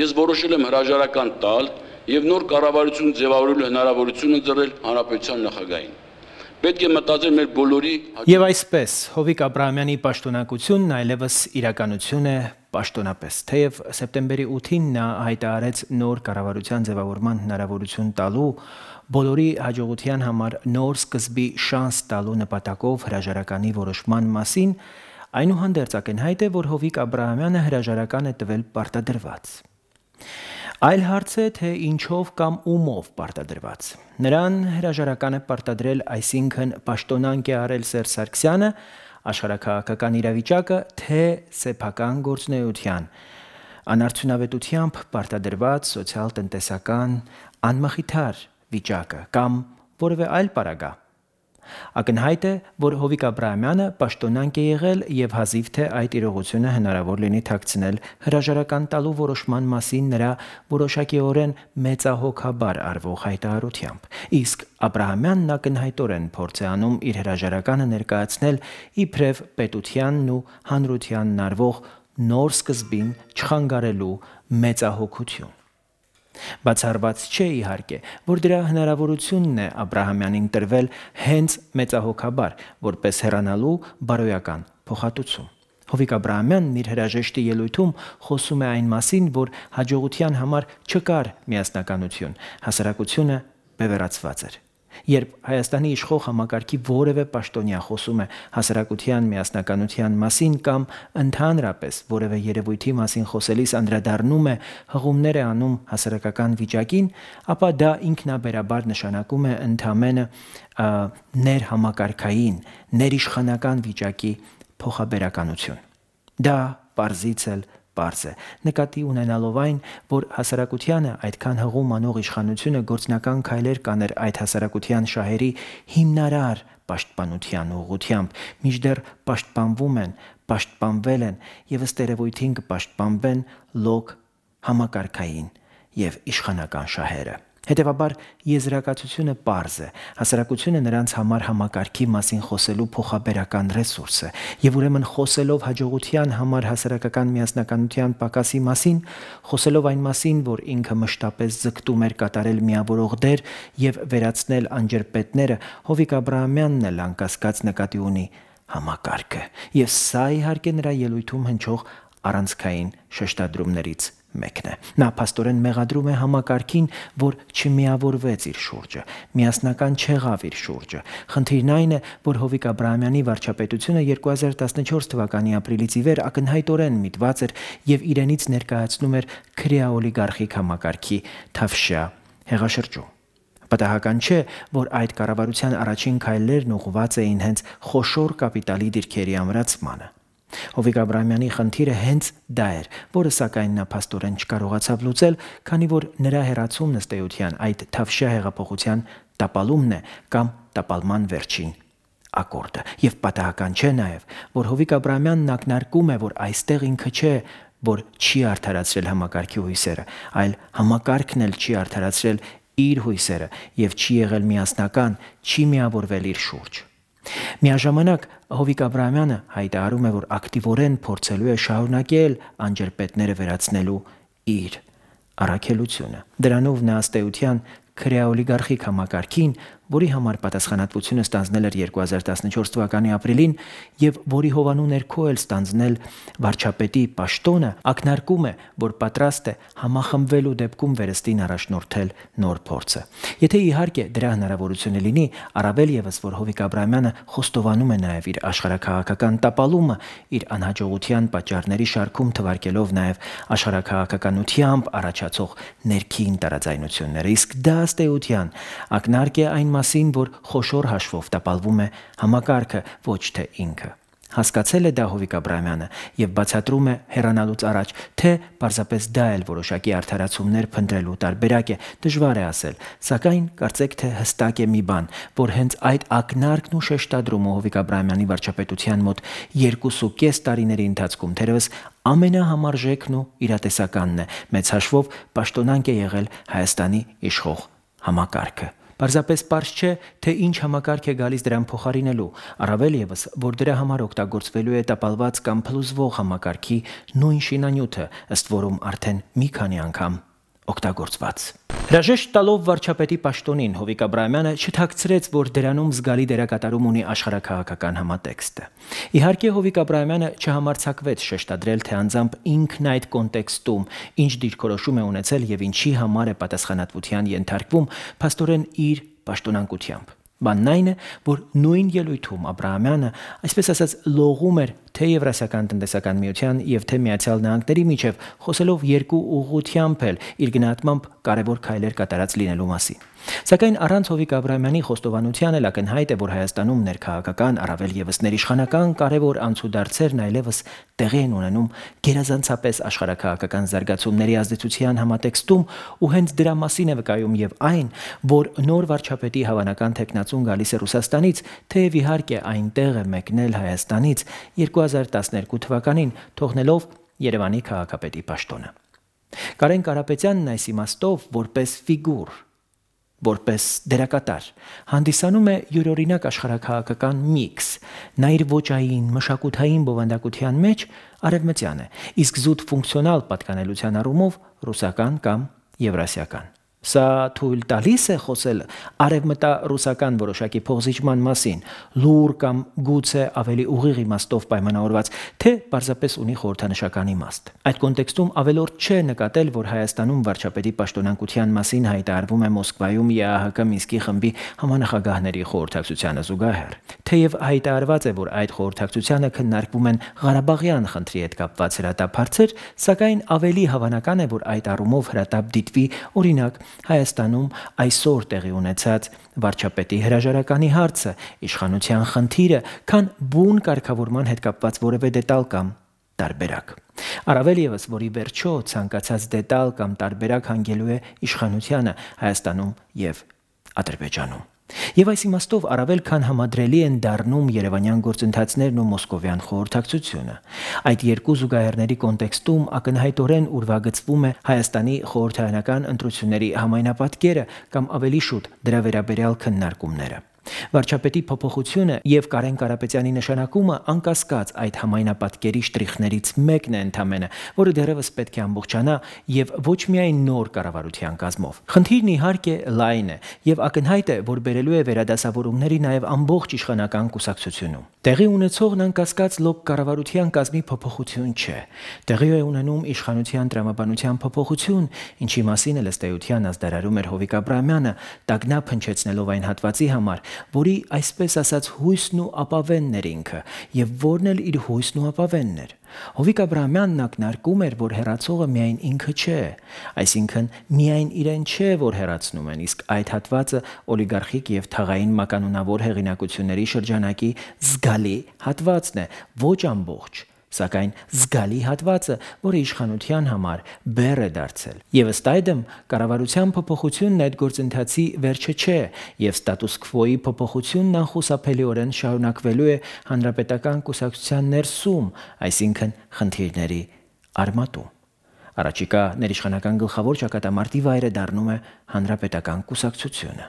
ես որոշել եմ հրաժարական տալ եւ նոր կառավարություն ձևավորելու հնարավորություն ընձեռել հանրապետության նախագահին։ Պետք է մտածել մեր բոլորի հա- Եվ այսպես Հովիկ Աբրահամյանի պաշտոնակությունն այլևս իրականություն է պաշտոնապես։ Թեև սեպտեմբերի 8-ին նա հայտարարեց նոր կառավարության ձևավորման հնարավորություն տալու բոլորի հաջողության համար նոր սկզբի շանս տալու նպատակով հրաժարականի որոշման մասին, այնուհանդերձ ակնհայտ է, որ Հովիկ Աբրահամյանը հրաժարական է տվել պարտադրված։ Այլ հարց է, թե ինչով կամ ումով պարտադրված։ Նրան հրաժարական է պարտադրել, այսինքն պաշտոնանկ է արել Սերժ Սարգսյանը աշխարհակահաղական իրավիճակը, թե սեփական գործնեայության անարդյունավետությամբ պարտադրված սոցիալ-տնտեսական անմխիթար վիճակը կամ որևէ այլ պարագա։ Ակնհայտ է, որ Հովիկ Աբրահամյանը պաշտոնանկ է եղել եւ հազիվ թե այդ իրողությունը հնարավոր լինի թաքցնել հրաժարական տալու որոշման մասին նրա որոշակիորեն մեծահոգաբար արվող հայտարարությամբ։ Իսկ Աբրահամյանն ակնհայտորեն փորձ է անում իր հրաժարականը ներկայացնել իբրև պետությանն ու հանրությանն արվող նոր սկզբին չխանգարելու մեծահոգություն։ Բացառված չէ իհարկե, որ դրա հնարավորությունն է Աբ รา համյանին տրվել հենց մեծահոգաբար, որպես հեռանալու բարոյական փոխհատուցում։ Հովիկ Աբ รา համյանն իր հրաժեշտի ելույթում խոսում է այն մասին, որ հաջողության համար չկար միասնականություն, հասարակությունը բևեռացված էր։ Երբ Հայաստանի իշխող համակարգի որևէ պաշտոնյա խոսում է հասարակության միասնականության մասին կամ ընդհանրապես որևէ երևույթի մասին խոսելիս անդրադառնում է հղումներ է անում հասարակական վիճակին, ապա դա ինքնաբերաբար նշանակում է ընդամենը ներհամակարգային, ներիշխանական վիճակի փոխաբերականություն։ Դա Պարզից էլ Պարզ է, նկատի ունենալով այն, որ հասարակությանը այդքան հղում անող իշխանությունը գործնական քայլեր կաներ այդ հասարակության շահերի հիմնարար պաշտպանության ուղությամբ, միջդեռ պաշտպանվում են, պաշտպանվել են եւ ըստ երևույթին կպաշտպանվեն լոկ համակարգային եւ իշխանական շահերը։ Հետևաբար եզրակացությունը པարզ է։ Հասարակությունը նրանց համար համակարգի մասին խոսելու փոխաբերական ռեսուրս է, եւ ուրեմն խոսելով հաջողության համար հասարակական միասնականության պակասի մասին, խոսելով այն մասին, որ ինքը մշտապես ձգտում էր կատարել միավորող դեր եւ վերացնել անջրպետները, Հովիկ Աբրահամյանն էլ անկասկած նկատի ունի համակարգը։ Եվ սա իհարկե նրա ելույթում հնչող առանցքային շեշտադրումներից մեկն է։ Նա աստորեն մեղադրում է համակարգին, որ չմիավորվեց իր շուրջը, միասնական չեղավ իր շուրջը։ Խնդիրն այն է, որ Հովիկ Աբրահամյանի վարչապետությունը 2014 թվականի ապրիլից ի վեր ակնհայտորեն միտված էր եւ իրենից ներկայացնում էր քրեաօլիգարխիկ համակարգի թավշյա հեղաշրջում։ Պատահական չէ, որ այդ կառավարության առաջին քայլերն ուղղված էին հենց խոշոր կապիտալի դիրքերի ամրացմանը։ Հովիկ Աբրամյանի խնդիրը հենց դա էր, որը սակայն նա փաստորեն չկարողացավ լուծել, քանի որ նրա հերացումն ըստ էության այդ թավշյա հեղափոխության տապալումն է կամ տապալման վերջին ակորդը։ Եվ պատահական չէ նաև, որ Հովիկ Աբրամյանն ակնարկում է, որ այստեղ ինքը չէ, որ չի արդարացրել համակարգի հույսերը, այլ համակարգն էլ չի արդարացրել իր հույսերը եւ չի եղել միասնական, չի միավորվել իր շուրջ։ Միաժամանակ Հովիկ Աբ รา մյանը հայտարարում է, որ ակտիվորեն փորձելու է շարունակել անջերպետները վերացնելու իր առաքելությունը։ Դրանով նա ըստ էության քրեաօլիգարխիկ համակարգին որի համար պատասխանատվությունը ստանձնել էր 2014 թվականի ապրիլին եւ որի հովանու ներքո էլ ստանձնել վարչապետի պաշտոնը, ակնարկում է, որ պատրաստ է համախմբվելու դեպքում վերստին առաջնորդել նոր փորձը։ Եթե իհարկե դրա հնարավորությունը լինի, առավել եւս որ Հովիկ Աբրամյանը խոստովանում է նաեւ իր աշխարհակահաղական տապալումը իր անհաջողության պատճառների շարքում թվարկելով նաեւ աշխարհակահաղականությամբ առաջացող ներքին տարաձայնությունները։ Իսկ դա ըստ էության ակնարկ է այն մասին, որ խոշոր հաշվով տապալվում է համակարգը, ոչ թե ինքը։ Հասկացել է դա Հովիկ Աբրամյանը եւ բացատրում է հեռանալուց առաջ, թե պարզապես դա էլ որոշակի արդարացումներ փնտրելու տարբերակ է, դժվար է ասել, սակայն կարծեք թե հստակ է մի բան, որ հենց այդ ակնարկն ու շեշտադրումը Հովիկ Աբրամյանի վարչապետության մոտ 2.5 տարիների ընթացքում թերևս ամենահամարժեքն ու իրատեսականն է։ Մեծ հաշվով պաշտոնանկ է եղել Հայաստանի իշխող համակարգը։ Պարզապես པարզ չէ, թե ինչ համակարգ է գալիս դրան փոխարինելու, առավել եւս, որ դրա համար օգտագործվելու է տապալված կամ փլուզվող համակարգի նույն շինանյութը, ըստ որում արդեն մի քանի անգամ օգտագործված։ Հրաժեշտ տալով վարչապետի պաշտոնին Հովիկ Աբրահամյանը չթաքցրեց, որ դրանում զգալի դերակատարում ունի աշխարհակահաղական համատեքստը։ Իհարկե Հովիկ Աբրահամյանը չհամարցակվեց շեշտադրել, թե անձամբ ինքն այդ կոնտեքստում ինչ դիրքորոշում է ունեցել եւ ինչի համար է պատասխանատվության ենթարկվում, փաստորեն իր պաշտոնանկությամբ։ Բանն այն է, որ նույն ելույթում Աբրահամյանը, այսպես ասած, լողում էր թե Եվրասիական տնտեսական միության եւ թե Միացյալ Նահանգների միջև, խոսելով երկու ուղությամբ իր գնահատմամբ կարևոր քայլեր կատարած լինելու մասին։ Սակայն առանց Հովիկ Աբրահամյանի խոստովանության էլ ակնհայտ է, որ Հայաստանում ներքաղաքական առավել եւս ներիշխանական կարևոր անցուդարձերն այլևս տեղի են ունենում գերազանցապես աշխարհակաղակական զարգացումների ազդեցության համատեքստում ու հենց դրա մասին է վկայում եւ այն, որ նոր վարչապետի հավանական տեխնացուն գալիս է Ռուսաստանից, թեև իհարկե այնտեղ է մեկնել Հայաստանից 2012 թվականին, թողնելով Երևանի քաղաքապետի պաշտոնը։ Կարեն Կարապետյանն այս իմաստով որպես ֆիգուր որպես դերակատար հանդիսանում է յուրօրինակ աշխարհակահաղական միքս նա իր ոչային մշակութային բովանդակության մեջ արևմտյան է իսկ զուտ ֆունկցիոնալ պատկանելության առումով ռուսական կամ եվրասիական Սա թույլ տալիս է խոսել արևմտա ռուսական որոշակի փոխզիջման մասին, լուր կամ գուցե ավելի ուղիղ իմաստով պայմանավորված, թե պարզապես ունի խորհրդանշական իմաստ։ Այդ կոնտեքստում ավելորդ չէ նկատել, որ Հայաստանում վարչապետի պաշտոնակության մասին հայտարարվում է Մոսկվայում ԵԱՀԿ Մինսկի խմբի համանախագահների խորհրդակցությանը զուգահեռ։ Թեև հայտարարված է, որ այդ խորհրդակցությանը քննարկվում են Ղարաբաղյան խնդրի հետ կապված հրատապ հարցեր, սակայն ավելի հավանական է, որ այդ առումով հրատապ դիտվի օրինակ Հայաստանում այսօր տեղի ունեցած վարչապետի հրաժարականի հարցը, իշխանության խնդիրը, քան բուն կարգավորման հետ կապված որևէ դետալ կամ տարբերակ։ Առավել եւս, որի վերջո ցանկացած դետալ կամ տարբերակ հանգելու է իշխանությանը Հայաստանում եւ Ադրբեջանում։ Եվ այս իմաստով առավել քան համադրելի են դառնում Երևանյան գործընթացներն ու Մոսկովյան խորհրդակցությունը։ Այդ երկու զուգահեռների կոնտեքստում ակնհայտորեն ուրվագծվում է Հայաստանի խորհրդարանական ընտրությունների համայնապատկերը կամ ավելի շուտ դրա վերաբերյալ քննարկումները։ Վարչապետի փոփոխությունը եւ Կարեն Կարապետյանի նշանակումը անկասկած այդ համայնապատկերի շտրիխներից մեկն է ընդամենը, որը դեռևս պետք է ամբողջանա եւ ոչ միայն նոր կառավարության կազմով։ Խնդիրն իհարկե լայն է եւ ակնհայտ է, որ բերելու է վերադասավորումների նաեւ ամբողջ իշխանական կուսակցությունում։ Տեղի ունեցողն անկասկած լոկ կառավարության կազմի փոփոխություն չէ։ Տեղի է ունենում իշխանության դրամաբանության փոփոխություն, ինչի մասին էլ ըստ էության ազդարարում էր Հովիկ Աբրահամյանը, տագնա փնչեցնելով այն հատվածի համար, որի այսպես ասած հույսն ու ապավենն էր ինքը, եւ որն էլ իր հույսն ու ապավենն էր։ Հովիկ Աբրահամյանն ակնարկում էր, որ հերացողը միայն ինքը չէ, այսինքն միայն իրեն չէ, որ հերացնում են, իսկ այդ հատվածը օլիգարխիկ եւ թաղային մականունավոր հեղինակությունների շրջանակի զգալի հատվածն է, ոչ ամբողջ։ Սակայն զգալի հատվածը, որը իշխանության համար բեռ է դարձել։ Եվ ըստ այդմ, կառավարության փոփոխությունն այդ գործընթացի վերջը չէ, եւ ստատուս քվոյի փոփոխությունն անխուսափելիորեն շարունակվելու է հանրապետական կուսակցության ներսում, այսինքն խնդիրների արմատում։ Արաջիկա ներիշխանական գլխավոր ճակատամարտի վայրը դառնում է հանրապետական կուսակցությունը։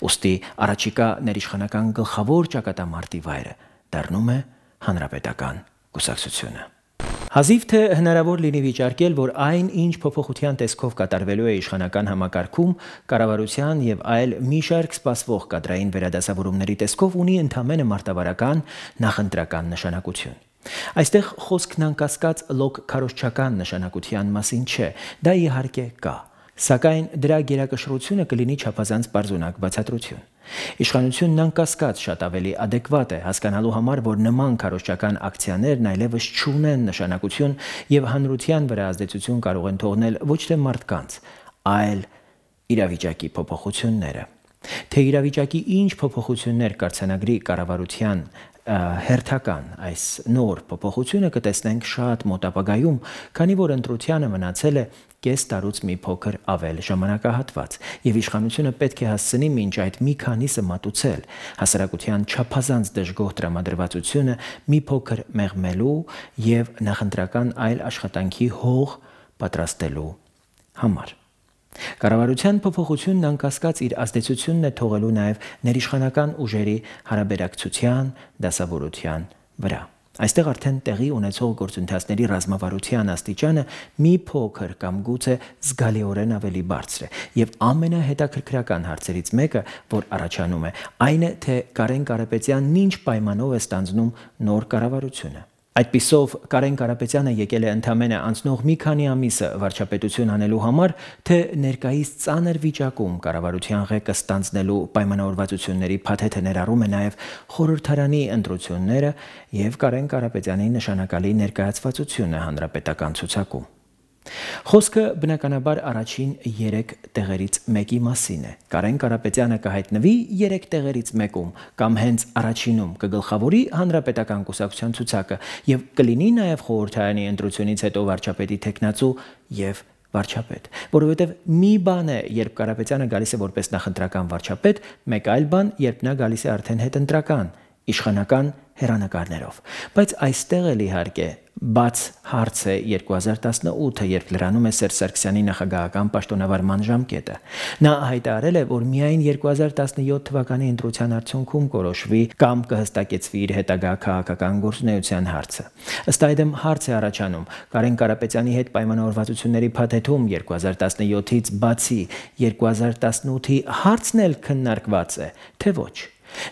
Ոստի արաջիկա ներիշխանական գլխավոր ճակատամարտի վայրը դառնում է հանրապետական կուսակցությունը։ Հազիվ թե հնարավոր լինի վիճարկել, որ այն ինչ փոփոխության տեսքով կատարվելու է իշխանական համակարգում, կառավարության եւ այլ մի շարք սպասվող կադրային վերադասավորումների տեսքով ունի ընդհանրը մարտավարական նախընտրական նշանակություն։ Այստեղ խոսքն անկասկած լոկ քարոշչական նշանակության մասին չէ, դա իհարկե կա, Սակայն դրա գերակշռությունը կլինի չափազանց բարձունակ բացատրություն։ Իշխանությունն անկասկած շատ ավելի adekvat է հասկանալու համար, որ նման քարոշչական ակցիաներն այլևս չունեն նշանակություն եւ հանրության վրա ազդեցություն կարող են թողնել ոչ թե մարդկանց, այլ իրավիճակի փոփոխությունները։ Թե իրավիճակի ինչ փոփոխություններ կարձանագրի կառավարության հերթական այս նոր փոփոխությունը կտեսնենք շատ մոտ ապագայում, քանի որ ընտրությանը մնացել է կես տարուց մի փոքր ավել ժամանակահատված, եւ իշխանությունը պետք է հասցնի մինչ այդ մի քանիսը մատուցել հասարակության չափազանց դժգոհ տրամադրվածությունը մի փոքր մեղմելու եւ նախընտրական այլ աշխատանքի հող պատրաստելու համար։ Կառավարության փոփոխությունն անկասկած իր ազդեցությունն է թողելու նաև ներիշխանական ուժերի հարաբերակցության, դասավորության վրա։ Այստեղ արդեն տեղի ունեցող գործընթացների ռազմավարության աստիճանը մի փոքր կամ գուցե զգալիորեն ավելի բարձր է, եւ ամենահետաքրքրական հարցերից մեկը, որ առաջանում է, այն է, թե Կարեն Կարապետյանն ինչ պայմանով է ստանձնում նոր կառավարությունը։ Այդպիսով Կարեն Կարապետյանը եկել է ընդամենը անցնող մի քանի ամիսը վարչապետություն անելու համար, թե ներկայիս ծանր վիճակում կառավարության ղեկը ստանձնելու պայմանավորվածությունների փաթեթը ներառում է նաև խորհրդարանի ընտրությունները եւ Կարեն Կարապետյանի նշանակալի ներկայացվածությունը հանրապետական ցուցակում։ Խոսքը բնականաբար առաջին 3 տեղերից մեկի մասին է։ Կարեն Կարապետյանը կհայտնվի 3 տեղերից մեկում կամ հենց առաջինում կգլխավորի հանրապետական կուսակցության ցուցակը եւ կլինի նաեւ խորհրդարանի ընտրությունից հետո վարչապետի տեխնացու եւ վարչապետ, որովհետև մի բան է, երբ Կարապետյանը գալիս է որպես նախընտրական վարչապետ, մեկ այլ բան, երբ նա գալիս է արդեն հետընտրական իշխանական հերանեկարներով։ Բայց այստեղ էլ իհարկե բաց հարց է 2018-ը, երբ լրանում է Սերժ Սարգսյանի նախագահական պաշտոնավարման ժամկետը։ Նա հայտարարել է, որ միայն 2017 թվականի ընտրության արդյունքում կորոշվի կամ կհստակեցվի իր հետագա քաղաքական գործունեության հարցը։ Ըստ այդմ հարց է առաջանում Կարեն Կարապետյանի հետ պայմանավորվածությունների փաթեթում 2017-ից բացի 2018-ի հարցն էլ քննարկված է, թե ոչ։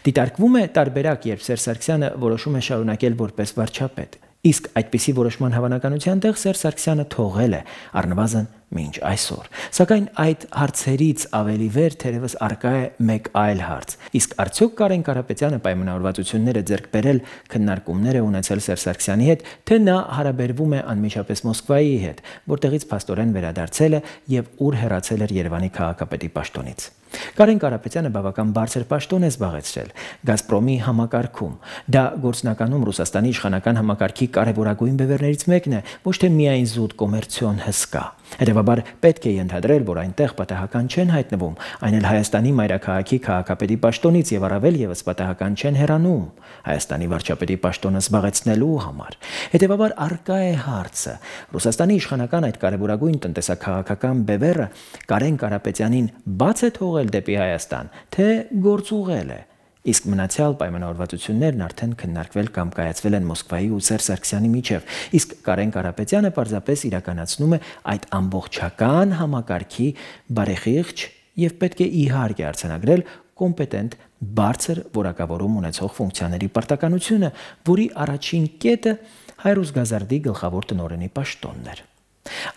Դիտարկվում է տարբերակ, երբ Սերժ Սարգսյանը որոշում է շարունակել որպես վարչապետ։ Իսկ այդպիսի որոշման հավանականության տեղ Սերժ Սարգսյանը թողել է առնվազն մինչ այսօր։ Սակայն այդ հարցերից ավելի վեր թերևս արկա է մեկ այլ հարց։ Իսկ արդյոք Կարեն Կարապետյանը պայմանավորվածությունները ձեռք բերել քննարկումներ է ունեցել Սերժ Սարգսյանի հետ, թե նա հարաբերվում է անմիջապես Մոսկվայի հետ, որտեղից փաստորեն վերադարձել է եւ ուր հեռացել էր Երևանի քաղաքապետի պաշտոնից։ Կարեն Կարապետյանը բավական բարձր պաշտոն է զբաղեցրել Գազպրոմի համակարգում։ Դա գործնականում Ռուսաստանի իշխանական համակարգի կարևորագույն բևեռներից մեկն է, ոչ թե միայն զուտ կոմերցիոն հսկա։ Հետևաբար պետք է ենթադրել, որ այնտեղ պատահական չեն հայտնվում, այն էլ Հայաստանի մայրաքաղաքի քաղաքապետի պաշտոնից եւ առավել եւս պատահական չեն հեռանում Հայաստանի վարչապետի պաշտոնը զբաղեցնելու համար։ Հետևաբար արկա է հարցը. Ռուսաստանի իշխանական այդ կարևորագույն տնտեսակաղակական բևեռը Կարեն Կարապետյանին բաց է թողել դեպի Հայաստան, թե գործուղել է։ Իսկ մնացյալ պայմանավորվածություններն արդեն քննարկվել կամ կայացվել են Մոսկվայի ու Սերժ Սարգսյանի միջև, իսկ Կարեն Կարապետյանը պարզապես իրականացնում է այդ ամբողջական համակարգի բարեխիղճ եւ պետք է իհարկե արցանագրել կոմպետենտ բարձր որակավորում ունեցող ֆունկցիաների պարտականությունը, որի առաջին կետը Հայրուս Գազարդի գլխավոր տնօրենի պաշտոնն էր։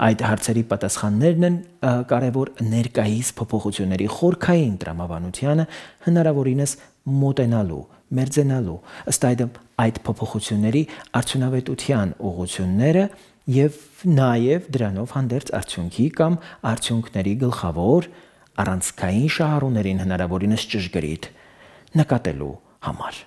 Այդ հարցերի պատասխաններն են կարևոր ներկայիս փոփոխությունների խորքային դրամաբանությանը հնարավորինս մոտենալու, մերձենալու։ Ըստ այդմ այդ փոփոխությունների արդյունավետության ուղությունները եւ նաեւ դրանով հանդերձ արդյունքի կամ արդյունքների գլխավոր առանցքային շահառուներին հնարավորինս ճշգրիտ նկատելու համար։